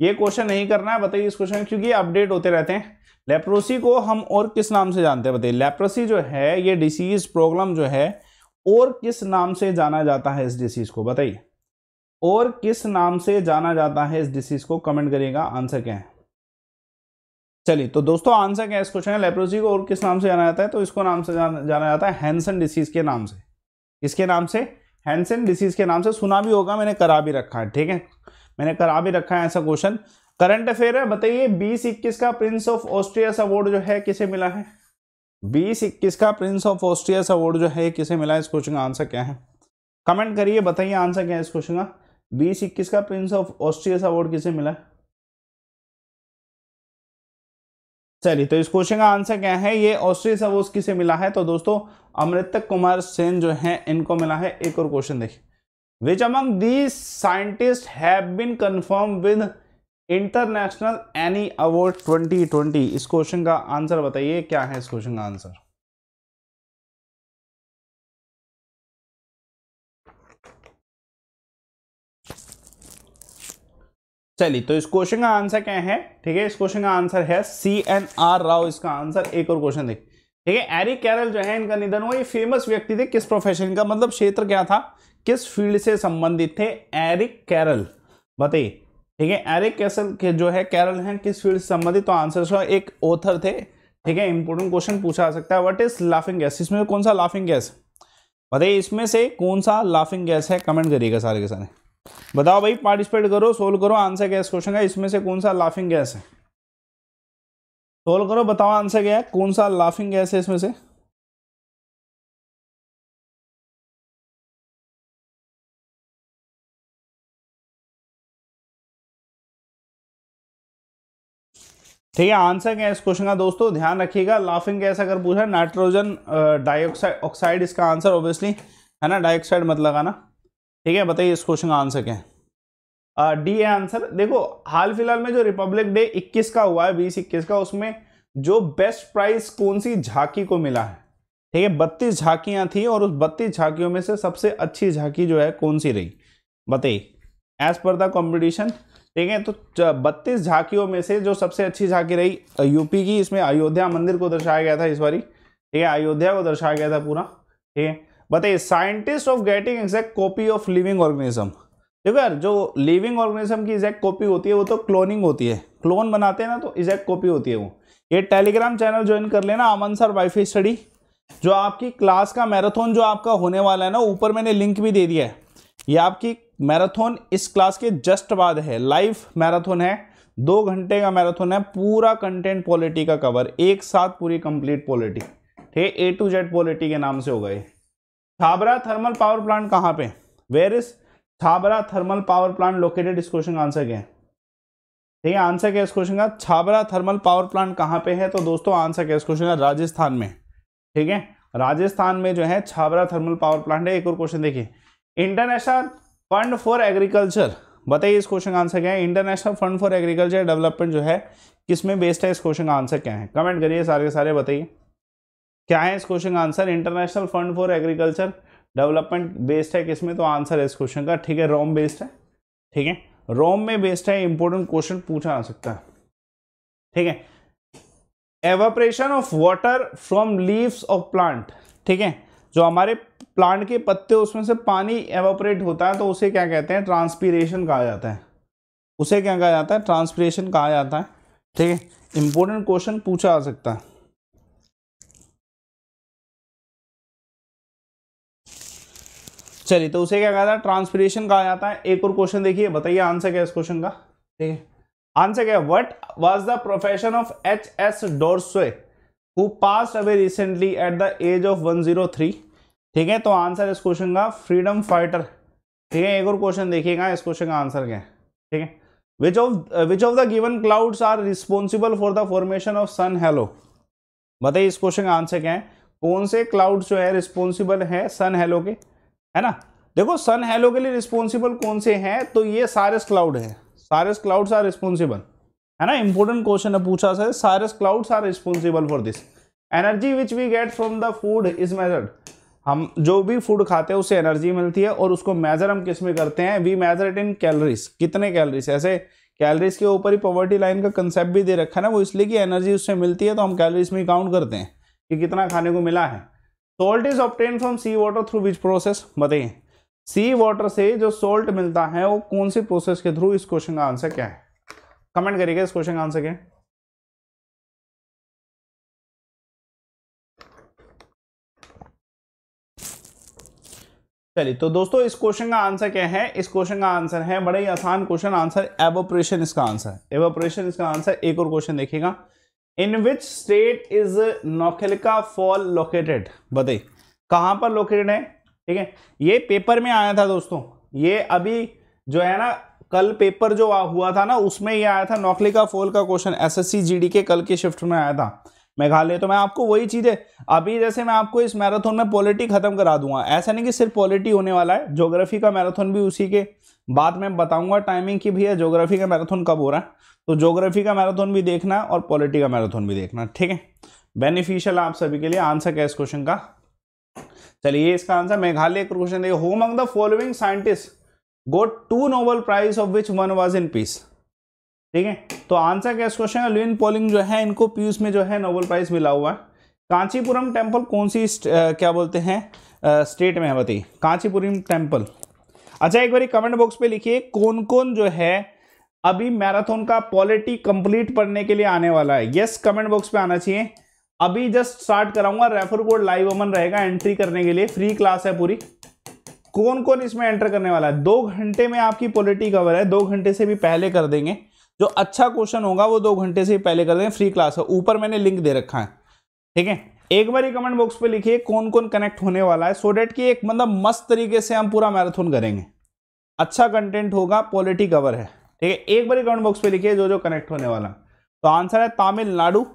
ये क्वेश्चन नहीं करना है बताइए इस क्वेश्चन क्योंकि अपडेट होते रहते हैं लेप्रोसी को हम और किस नाम से जानते हैं बताइए लेप्रोसी जो है ये डिसीज प्रॉब्लम जो है और किस नाम से जाना जाता है इस डिसीज को बताइए और किस नाम से जाना जाता है इस डिसीज को कमेंट करिएगा आंसर क्या है चलिए तो दोस्तों आंसर क्या है इस क्वेश्चन लेप्रोसी को और किस नाम से जाना जाता है तो इसको नाम से जाना जाना जाता है हैंसन डिसीज के नाम से इसके नाम से हैंसन डिसीज के नाम से सुना भी होगा मैंने करा भी रखा है ठीक है मैंने करा भी रखा है ऐसा क्वेश्चन करंट अफेयर है बताइए बीस इक्कीस का प्रिंस ऑफ ऑस्ट्रिया अवार्ड जो है किसे मिला है बीस इक्कीस का प्रिंस ऑफ ऑस्ट्रिया अवार्ड जो है किसे मिला है इस क्वेश्चन का आंसर क्या है कमेंट करिए बताइए आंसर क्या है इस क्वेश्चन का बीस इक्कीस का प्रिंस ऑफ ऑस्ट्रिया अवार्ड किसे मिला चलिए तो इस क्वेश्चन का आंसर क्या है ये ऑस्ट्रिया अवार्ड किसे मिला है तो दोस्तों अमृत कुमार सेन जो है इनको मिला है एक और क्वेश्चन देखिए which among these scientist have been confirm with international any award 2020 इस क्वेश्चन का आंसर बताइए क्या है इस क्वेश्चन का आंसर चलिए तो इस क्वेश्चन का आंसर क्या है ठीक है इस क्वेश्चन का आंसर है सी एन आर राव इसका आंसर एक और क्वेश्चन देख ठीक है एरी कैरल जो है इनका निधन हुआ ये फेमस व्यक्ति थे किस प्रोफेशन का मतलब क्षेत्र क्या था किस फील्ड से संबंधित थे एरिक कैरल बताइए ठीक है एरिक कैसल के जो है कैरल हैं किस फील्ड से संबंधित तो आंसर एक ओथर थे ठीक है इंपोर्टेंट क्वेश्चन पूछा जा सकता है व्हाट इज लाफिंग गैस इसमें कौन सा लाफिंग गैस बताइए इसमें से कौन सा लाफिंग गैस है कमेंट करिएगा सारे के सारे बताओ भाई पार्टिसिपेट करो सोल्व करो आंसर गैस क्वेश्चन का इसमें से कौन सा लाफिंग गैस है सोल्व करो बताओ आंसर क्या है कौन सा लाफिंग गैस है इसमें से ठीक है आंसर क्या है इस क्वेश्चन का दोस्तों ध्यान रखिएगा लाफिंग गैस अगर पूछा नाइट्रोजन डाइऑक्साइड ऑक्साइड इसका आंसर ऑब्वियसली है ना डाइऑक्साइड मत लगाना ठीक है बताइए इस क्वेश्चन का आंसर क्या है डी है आंसर देखो हाल फिलहाल में जो रिपब्लिक डे 21 का हुआ है बीस इक्कीस का उसमें जो बेस्ट प्राइस कौन सी झांकी को मिला है ठीक है बत्तीस झांकियाँ थी और उस बत्तीस झांकियों में से सबसे अच्छी झांकी जो है कौन सी रही बताइए एज पर द कॉम्पिटिशन ठीक है तो बत्तीस झांकियों में से जो सबसे अच्छी झांकी रही यूपी की इसमें अयोध्या मंदिर को दर्शाया गया था इस बारी ठीक है अयोध्या को दर्शाया गया था पूरा ठीक है बताइए scientist of getting exact copy of living organism देखो यार जो लिविंग ऑर्गेनिज्म की एग्जैक्ट कॉपी होती है वो तो क्लोनिंग होती है क्लोन बनाते हैं ना तो एग्जैक्ट कॉपी होती है वो ये टेलीग्राम चैनल ज्वाइन कर लेना अमन सर वाईफाई स्टडी जो आपकी क्लास का मैराथन जो आपका होने वाला है ना ऊपर मैंने लिंक भी दे दिया है ये आपकी मैराथन इस क्लास के जस्ट बाद है लाइव मैराथन है दो घंटे का मैराथन है पूरा कंटेंट पॉलिटी का कवर एक साथ पूरी कंप्लीट पॉलिटी ठीक है ए टू जेड पॉलिटी के नाम से हो गए छाबरा थर्मल पावर प्लांट कहाँ पे where is Chhabra thermal power plant located इस क्वेश्चन का आंसर क्या है ठीक है आंसर क्या इस क्वेश्चन का छाबरा थर्मल पावर प्लांट कहाँ पे है तो दोस्तों आंसर क्या इस क्वेश्चन का राजस्थान में ठीक है राजस्थान में जो है छाबरा थर्मल पावर प्लांट है एक और क्वेश्चन देखिए इंटरनेशनल फंड फॉर एग्रीकल्चर बताइए इस क्वेश्चन का आंसर क्या है international fund for agriculture development जो है किसमें बेस्ड है इस क्वेश्चन का आंसर क्या है कमेंट करिए सारे के सारे बताइए क्या है इस क्वेश्चन का answer international fund for agriculture development based है किसमें तो आंसर है इस क्वेश्चन का ठीक है रोम बेस्ड है ठीक है रोम में बेस्ड है इंपॉर्टेंट क्वेश्चन पूछा जा सकता है ठीक है evaporation of water from leaves of plant ठीक है जो हमारे प्लांट के पत्ते उसमें से पानी एवोपरेट होता है तो उसे क्या कहते हैं ट्रांसपीरेशन कहा जाता है उसे क्या कहा जाता है ट्रांसपीरेशन कहा जाता है ठीक है इंपॉर्टेंट क्वेश्चन पूछा जा सकता है चलिए तो उसे क्या कहा है ट्रांसपीरेशन कहा जाता है एक और क्वेश्चन देखिए बताइए आंसर क्या है इस क्वेश्चन का ठीक है आंसर क्या है what was the profession of H S Doreswamy who pass away recently at the age of 103 ठीक है तो आंसर इस क्वेश्चन का फ्रीडम फाइटर ठीक है एक और क्वेश्चन देखिएगा इस क्वेश्चन का आंसर क्या है ठीक है which of which of the given clouds are responsible for the formation of sun halo बताइए इस क्वेश्चन का आंसर क्या है कौन से क्लाउड्स जो है रिस्पॉन्सिबल है सन हेलो के है ना देखो सन हेलो के लिए रिस्पॉन्सिबल कौन से हैं तो ये सारस क्लाउड है सारे क्लाउड्स आर रिस्पॉन्सिबल है ना इंपॉर्टेंट क्वेश्चन है पूछा sir cirrus clouds are responsible for this energy which we get from the food is measured हम जो भी फूड खाते हैं उससे एनर्जी मिलती है और उसको मेजर हम किस में करते हैं we measure it in calories कितने कैलरीज ऐसे कैलरीज के ऊपर ही पॉवर्टी लाइन का कंसेप्ट भी दे रखा है ना वो इसलिए कि एनर्जी उससे मिलती है तो हम कैलरीज में काउंट करते हैं कि कितना खाने को मिला है salt is obtained from sea water through which process बताइए सी वाटर से जो सोल्ट मिलता है वो कौन सी प्रोसेस के थ्रू इस क्वेश्चन का आंसर क्या है कमेंट करिएगा इस क्वेश्चन का आंसर क्या है चलिए तो दोस्तों इस क्वेश्चन का आंसर क्या है इस क्वेश्चन का आंसर है बड़ा ही आसान क्वेश्चन आंसर एवोपरेशन इसका आंसर एवोपरेशन इसका आंसर एक और क्वेश्चन देखिएगा in which state is Nohkalikai fall located बताइए कहां पर लोकेटेड है ठीक है ये पेपर में आया था दोस्तों ये अभी जो है ना कल पेपर जो हुआ था ना उसमें ये आया था नोखलिका फॉल का क्वेश्चन जी डी के कल के शिफ्ट में आया था मेघालय तो मैं आपको वही चीज़ें अभी जैसे मैं आपको इस मैराथन में पॉलिटी ख़त्म करा दूंगा ऐसा नहीं कि सिर्फ पॉलिटी होने वाला है जोग्राफी का मैराथन भी उसी के बाद में बताऊंगा टाइमिंग की भी है जोग्राफी का मैराथन कब हो रहा है तो जोग्राफी का मैराथन भी देखना और पॉलिटी का मैराथन भी देखना ठीक है बेनिफिशियल आप सभी के लिए आंसर क्या इस क्वेश्चन का चलिए इसका आंसर मेघालय क्वेश्चन देखिए whom among the following scientist got two Nobel prize of which one was in peace ठीक है तो आंसर क्या इस क्वेश्चन का लुइन पोलिंग जो है इनको पीयूष में जो है नोबल प्राइज मिला हुआ है कांचीपुरम टेम्पल कौन सी आ, क्या बोलते हैं स्टेट में है बताइए कांचीपुरम टेम्पल अच्छा एक बार कमेंट बॉक्स पे लिखिए कौन कौन जो है अभी मैराथन का पॉलिटी कंप्लीट पढ़ने के लिए आने वाला है यस कमेंट बॉक्स पे आना चाहिए अभी जस्ट स्टार्ट कराऊंगा रेफर कोड लाइव अमन रहेगा एंट्री करने के लिए फ्री क्लास है पूरी कौन कौन इसमें एंटर करने वाला है दो घंटे में आपकी पॉलिटी कवर है दो घंटे से भी पहले कर देंगे जो अच्छा क्वेश्चन होगा वो दो घंटे से पहले कर दें फ्री क्लास है ऊपर मैंने लिंक दे रखा है ठीक है एक बार ही कमेंट बॉक्स पे लिखिए कौन कौन कनेक्ट होने वाला है सो डेट की एक मतलब मस्त तरीके से हम पूरा मैराथन करेंगे अच्छा कंटेंट होगा पॉलिटी कवर है ठीक है एक बार ही कमेंट बॉक्स पे लिखिए जो जो कनेक्ट होने वाला तो आंसर है तमिलनाडु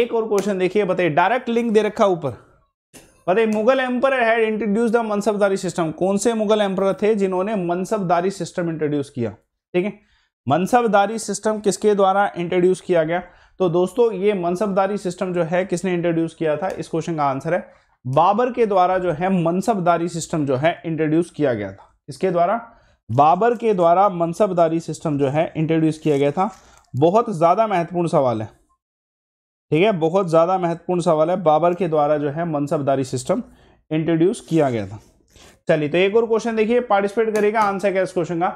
एक और क्वेश्चन देखिए बताइए डायरेक्ट लिंक दे रखा ऊपर बताइए Mughal emperor had introduced the mansabdari system कौन से मुगल एम्पर थे जिन्होंने मनसबदारी सिस्टम इंट्रोड्यूस किया ठीक है मनसबदारी सिस्टम किसके द्वारा इंट्रोड्यूस किया गया तो दोस्तों ये मनसबदारी सिस्टम जो है किसने इंट्रोड्यूस किया था इस क्वेश्चन का आंसर है बाबर के द्वारा जो है मनसबदारी सिस्टम जो है इंट्रोड्यूस किया गया था इसके द्वारा बाबर के द्वारा मनसबदारी सिस्टम जो है इंट्रोड्यूस किया गया था बहुत ज़्यादा महत्वपूर्ण सवाल है ठीक है बहुत ज़्यादा महत्वपूर्ण सवाल है बाबर के द्वारा जो है मनसबदारी सिस्टम इंट्रोड्यूस किया गया था चलिए तो एक और क्वेश्चन देखिए पार्टिसिपेट करेगा आंसर क्या इस क्वेश्चन का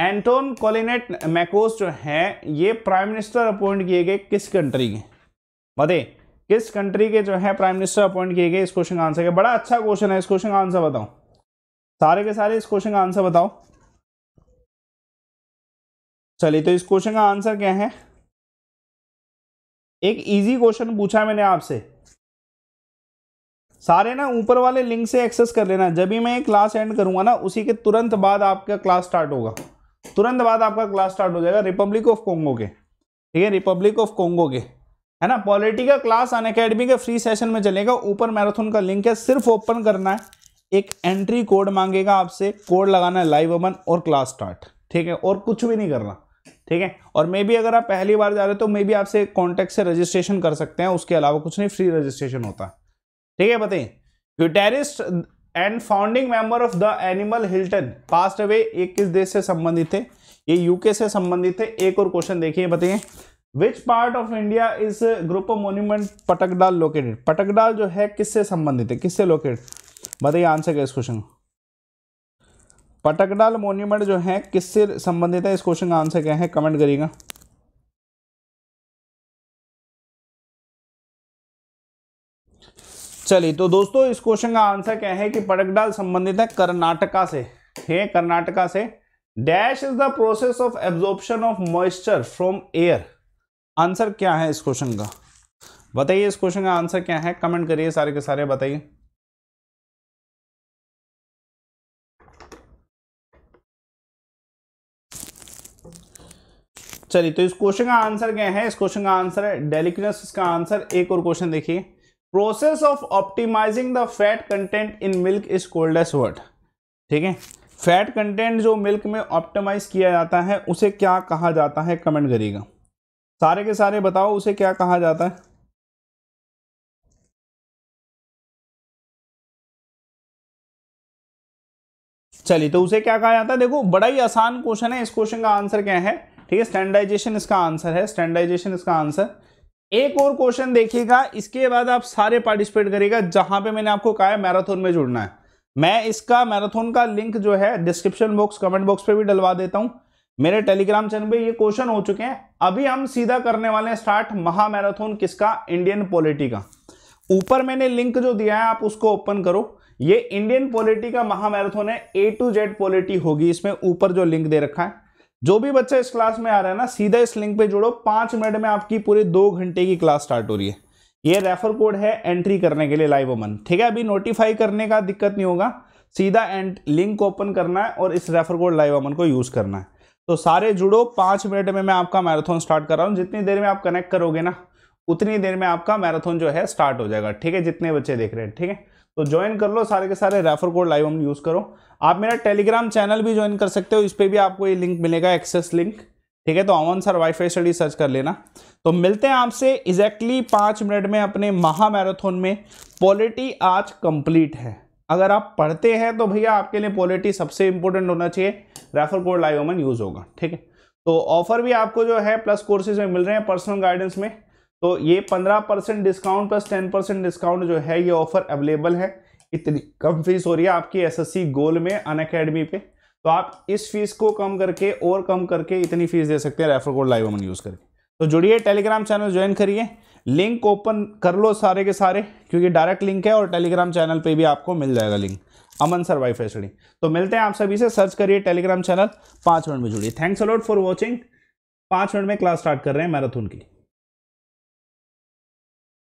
एंटोन कोलिनेट मैकोस जो है ये प्राइम मिनिस्टर अपॉइंट किए गए किस कंट्री के बताए किस कंट्री के जो है प्राइम मिनिस्टर अपॉइंट किए गए इस क्वेश्चन का आंसर क्या बड़ा अच्छा क्वेश्चन है इस क्वेश्चन का आंसर बताओ सारे के सारे इस क्वेश्चन का आंसर बताओ चलिए तो इस क्वेश्चन का आंसर क्या है एक इजी क्वेश्चन पूछा मैंने आपसे सारे ना ऊपर वाले लिंक से एक्सेस कर लेना जब भी मैं क्लास एंड करूंगा ना उसी के तुरंत बाद आपका क्लास स्टार्ट होगा तुरंत बाद आपका क्लास स्टार्ट हो जाएगा रिपब्लिक ऑफ कोंगो के ठीक है रिपब्लिक ऑफ कोंगो के है ना पॉलिटिकल क्लास अन अकेडमी के फ्री सेशन में चलेगा ऊपर मैराथन का लिंक है सिर्फ ओपन करना है एक एंट्री कोड मांगेगा आपसे कोड लगाना है लाइव अमन और क्लास स्टार्ट ठीक है और कुछ भी नहीं करना ठीक है और मे भी अगर आप पहली बार जा रहे हो तो मे भी आपसे कॉन्टेक्ट से रजिस्ट्रेशन कर सकते हैं उसके अलावा कुछ नहीं फ्री रजिस्ट्रेशन होता है ठीक है बताइए terrorist and founding member of the animal Hilton passed away एक किस देश से संबंधित थे ये यूके से संबंधित थे एक और क्वेश्चन देखिए बताइए which part of India is group of monument Pattadakal located Pattadakal जो है किससे संबंधित है किससे लोकेटेड बताइए आंसर क्या इस क्वेश्चन पटकडाल मोन्यूमेंट जो है किससे संबंधित है इस क्वेश्चन का आंसर क्या है कमेंट करिएगा चलिए तो दोस्तों इस क्वेश्चन का आंसर क्या है कि पड़कडाल संबंधित है कर्नाटका से है कर्नाटका से dash is the process of absorption of moisture from air answer क्या है इस क्वेश्चन का बताइए इस क्वेश्चन का आंसर क्या है कमेंट करिए सारे के सारे बताइए चलिए तो इस क्वेश्चन का आंसर क्या है इस क्वेश्चन का आंसर है डेलिकनेस इसका आंसर एक और क्वेश्चन देखिए process of optimising the fat content in milk is called as word ठीक है फैट कंटेंट जो मिल्क में ऑप्टिमाइज किया जाता है उसे क्या कहा जाता है कमेंट करिएगा सारे के सारे बताओ उसे क्या कहा जाता है चलिए तो उसे क्या कहा जाता है देखो बड़ा ही आसान क्वेश्चन है इस क्वेश्चन का आंसर क्या है ठीक है स्टैंडर्डाइजेशन इसका आंसर है स्टैंडर्डाइजेशन इसका आंसर एक और क्वेश्चन देखिएगा इसके बाद आप सारे पार्टिसिपेट करिएगा जहां पे मैंने आपको कहा है मैराथन में जुड़ना है मैं इसका मैराथन का लिंक जो है डिस्क्रिप्शन बॉक्स कमेंट बॉक्स पे भी डलवा देता हूं मेरे टेलीग्राम चैनल पे ये क्वेश्चन हो चुके हैं अभी हम सीधा करने वाले हैं स्टार्ट महा मैराथन किसका इंडियन पॉलिटी का ऊपर मैंने लिंक जो दिया है आप उसको ओपन करो ये इंडियन पॉलिटी का महा मैराथन है ए टू जेड पॉलिटी होगी इसमें ऊपर जो लिंक दे रखा है जो भी बच्चा इस क्लास में आ रहा है ना सीधा इस लिंक पे जुड़ो पांच मिनट में आपकी पूरे दो घंटे की क्लास स्टार्ट हो रही है ये रेफर कोड है एंट्री करने के लिए लाइव ओमन ठीक है अभी नोटिफाई करने का दिक्कत नहीं होगा सीधा एंड लिंक ओपन करना है और इस रेफर कोड लाइव ओमन को यूज़ करना है तो सारे जुड़ो पांच मिनट में मैं आपका मैराथन स्टार्ट कर रहा हूँ जितनी देर में आप कनेक्ट करोगे ना उतनी देर में आपका मैराथन जो है स्टार्ट हो जाएगा ठीक है जितने बच्चे देख रहे हैं ठीक है तो ज्वाइन कर लो सारे के सारे रेफर कोड लाइव हम यूज़ करो आप मेरा टेलीग्राम चैनल भी ज्वाइन कर सकते हो इस पर भी आपको ये लिंक मिलेगा एक्सेस लिंक ठीक है तो Aman sir wifi study search कर लेना तो मिलते हैं आपसे एग्जैक्टली पाँच मिनट में अपने महा मैराथन में पॉलिटी आज कंप्लीट है अगर आप पढ़ते हैं तो भैया आपके लिए पॉलिटी सबसे इंपॉर्टेंट होना चाहिए refer code live Aman use होगा ठीक है तो ऑफर भी आपको जो है प्लस कोर्सेज में मिल रहे हैं पर्सनल गाइडेंस में तो ये पंद्रह percent discount plus ten percent discount जो है ये ऑफर अवेलेबल है इतनी कम फीस हो रही है आपकी एसएससी गोल में अन अकेडमी पे तो आप इस फीस को कम करके और कम करके इतनी फीस दे सकते हैं refer code live Aman use करके तो जुड़िए टेलीग्राम चैनल ज्वाइन करिए लिंक ओपन कर लो सारे के सारे क्योंकि डायरेक्ट लिंक है और टेलीग्राम चैनल पर भी आपको मिल जाएगा लिंक अमन सर वाई फैसड़ी तो मिलते हैं आप सभी से सर्च करिए टेलीग्राम चैनल पाँच मिनट में जुड़िए थैंक्स अलॉट फॉर वॉचिंग पाँच मिनट में क्लास स्टार्ट कर रहे हैं मैराथन की